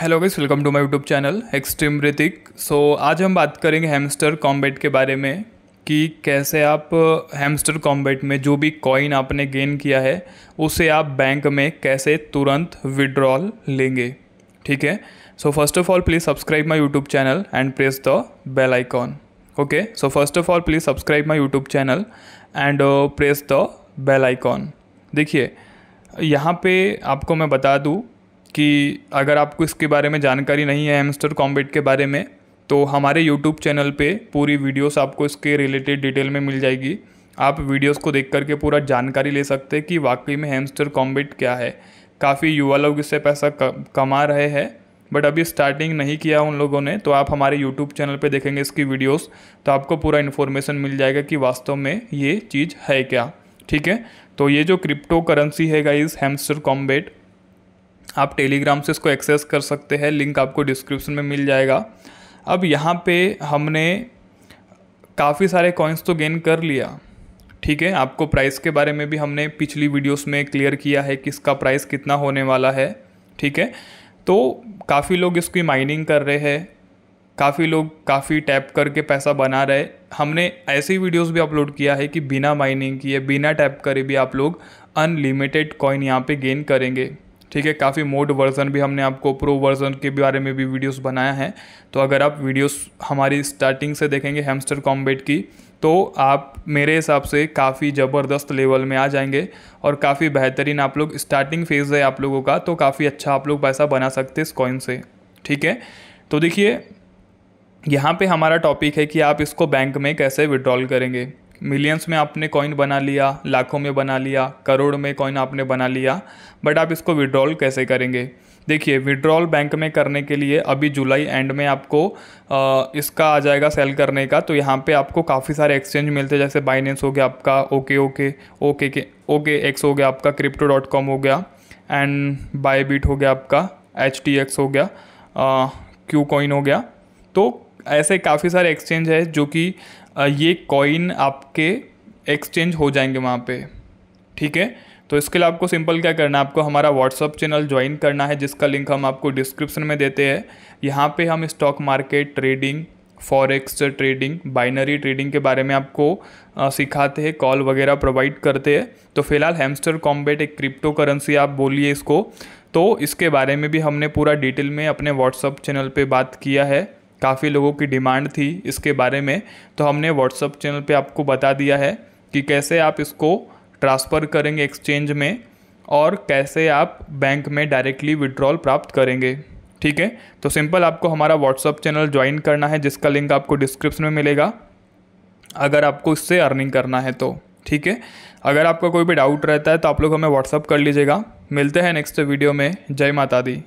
hello guys welcome to my YouTube channel Extreme Hrithik so आज हम बात करेंगे हैमस्टर कॉम्बैट के बारे में कि कैसे आप हैमस्टर uh, कॉम्बैट में जो भी कॉइन आपने गेन किया है उसे आप बैंक में कैसे तुरंत विड्रॉल लेंगे ठीक है so first of all please subscribe my YouTube channel and press the bell icon okay so first of all please subscribe my YouTube channel and press the bell icon देखिए यहाँ पे आपको मैं बता दूँ कि अगर आपको इसके बारे में जानकारी नहीं है हेमस्टर कॉम्बेट के बारे में तो हमारे यूट्यूब चैनल पे पूरी वीडियोस आपको इसके रिलेटेड डिटेल में मिल जाएगी आप वीडियोस को देख करके पूरा जानकारी ले सकते हैं कि वाकई में हेमस्टर कॉम्बेट क्या है काफ़ी युवा लोग इससे पैसा कमा रहे हैं बट अभी स्टार्टिंग नहीं किया उन लोगों ने तो आप हमारे यूट्यूब चैनल पर देखेंगे इसकी वीडियोस तो आपको पूरा इन्फॉर्मेशन मिल जाएगा कि वास्तव में ये चीज़ है क्या ठीक है तो ये जो क्रिप्टो करेंसी है गाइज हेमस्टर कॉम्बेट आप टेलीग्राम से इसको एक्सेस कर सकते हैं लिंक आपको डिस्क्रिप्शन में मिल जाएगा अब यहाँ पे हमने काफ़ी सारे कॉइन्स तो गेन कर लिया ठीक है आपको प्राइस के बारे में भी हमने पिछली वीडियोस में क्लियर किया है कि इसका प्राइस कितना होने वाला है ठीक है तो काफ़ी लोग इसकी माइनिंग कर रहे हैं काफ़ी लोग काफ़ी टैप करके पैसा बना रहे हमने ऐसी वीडियोस भी अपलोड किया है कि बिना माइनिंग किए बिना टैप करे भी आप लोग अनलिमिटेड कॉइन यहाँ पे गेन करेंगे ठीक है काफ़ी मोड वर्ज़न भी हमने आपको प्रो वर्ज़न के बारे में भी वीडियोस बनाया है तो अगर आप वीडियोस हमारी स्टार्टिंग से देखेंगे हेमस्टर कॉम्बेट की तो आप मेरे हिसाब से काफ़ी ज़बरदस्त लेवल में आ जाएंगे और काफ़ी बेहतरीन आप लोग स्टार्टिंग फेज़ है आप लोगों का तो काफ़ी अच्छा आप लोग पैसा बना सकते इस कॉइन से ठीक है तो देखिए यहाँ पे हमारा टॉपिक है कि आप इसको बैंक में कैसे विड्रॉल करेंगे मिलियंस में आपने कॉइन बना लिया लाखों में बना लिया करोड़ में कॉइन आपने बना लिया बट आप इसको विड्रॉल कैसे करेंगे देखिए विड्रॉल बैंक में करने के लिए अभी जुलाई एंड में आपको आ, इसका आ जाएगा सेल करने का तो यहाँ पे आपको काफ़ी सारे एक्सचेंज मिलते हैं जैसे बाइनेंस हो गया आपका ओके ओके ओके के ओके एक्स हो गया आपका क्रिप्टो डॉट कॉम हो गया एंड बायबीट हो गया आपका एच टी एक्स हो गया क्यू कॉइन हो गया तो ऐसे काफ़ी सारे एक्सचेंज है जो कि ये कॉइन आपके एक्सचेंज हो जाएंगे वहाँ पे ठीक है तो इसके लिए आपको सिंपल क्या करना है आपको हमारा व्हाट्सअप चैनल ज्वाइन करना है जिसका लिंक हम आपको डिस्क्रिप्शन में देते हैं यहाँ पे हम stock market trading forex trading binary trading के बारे में आपको सिखाते हैं कॉल वगैरह प्रोवाइड करते हैं तो फिलहाल हेमस्टर कॉम्बेट एक क्रिप्टो करेंसी आप बोलिए इसको तो इसके बारे में भी हमने पूरा डिटेल में अपने व्हाट्सअप चैनल पर बात किया है काफ़ी लोगों की डिमांड थी इसके बारे में तो हमने व्हाट्सअप चैनल पे आपको बता दिया है कि कैसे आप इसको ट्रांसफ़र करेंगे एक्सचेंज में और कैसे आप बैंक में डायरेक्टली विड्रॉल प्राप्त करेंगे ठीक है तो सिंपल आपको हमारा व्हाट्सअप चैनल ज्वाइन करना है जिसका लिंक आपको डिस्क्रिप्शन में मिलेगा अगर आपको इससे अर्निंग करना है तो ठीक है अगर आपका कोई भी डाउट रहता है तो आप लोग हमें व्हाट्सअप कर लीजिएगा मिलते हैं नेक्स्ट वीडियो में जय माता दी